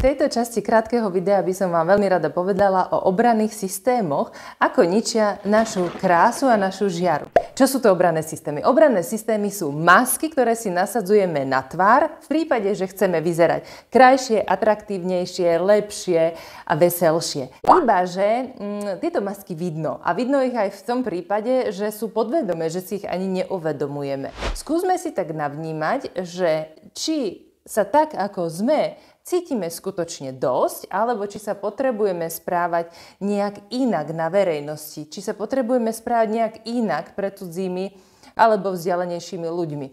tejto časti krátkeho videa by som vám veľmi rada povedala o obranných systémoch, ako ničia našu krásu a našu žiaru. Čo sú to obranné systémy? Obranné systémy sú masky, ktoré si nasadzujeme na tvár v prípade, že chceme vyzerať krajšie, atraktívnejšie, lepšie a veselšie. Ibaže mm, tieto masky vidno a vidno ich aj v tom prípade, že sú podvedomé, že si ich ani neuvedomujeme. Skúsme si tak navnímať, že či sa tak, ako sme, cítime skutočne dosť, alebo či sa potrebujeme správať nejak inak na verejnosti, či sa potrebujeme správať nejak inak pred cudzími alebo vzdialenejšími ľuďmi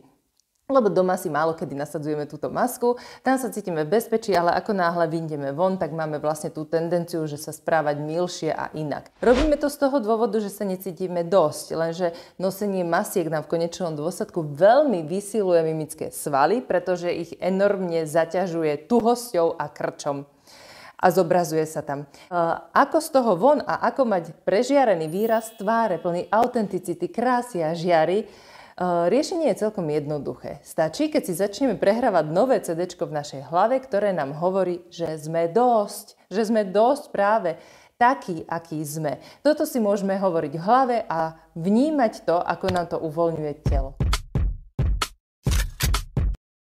lebo doma si málo kedy nasadzujeme túto masku, tam sa cítime v bezpečí, ale ako náhle vyjdeme von, tak máme vlastne tú tendenciu, že sa správať milšie a inak. Robíme to z toho dôvodu, že sa necítime dosť, lenže nosenie masiek nám v konečnom dôsledku veľmi vysiluje mimické svaly, pretože ich enormne zaťažuje tuhosťou a krčom a zobrazuje sa tam. Ako z toho von a ako mať prežiarený výraz tváre plný autenticity, krásy a žiary, Eh, riešenie je celkom jednoduché. Stačí, keď si začneme prehrávať nové CD v našej hlave, ktoré nám hovorí, že sme dosť, že sme dosť práve taký, aký sme. Toto si môžeme hovoriť v hlave a vnímať to, ako nám to uvoľňuje telo.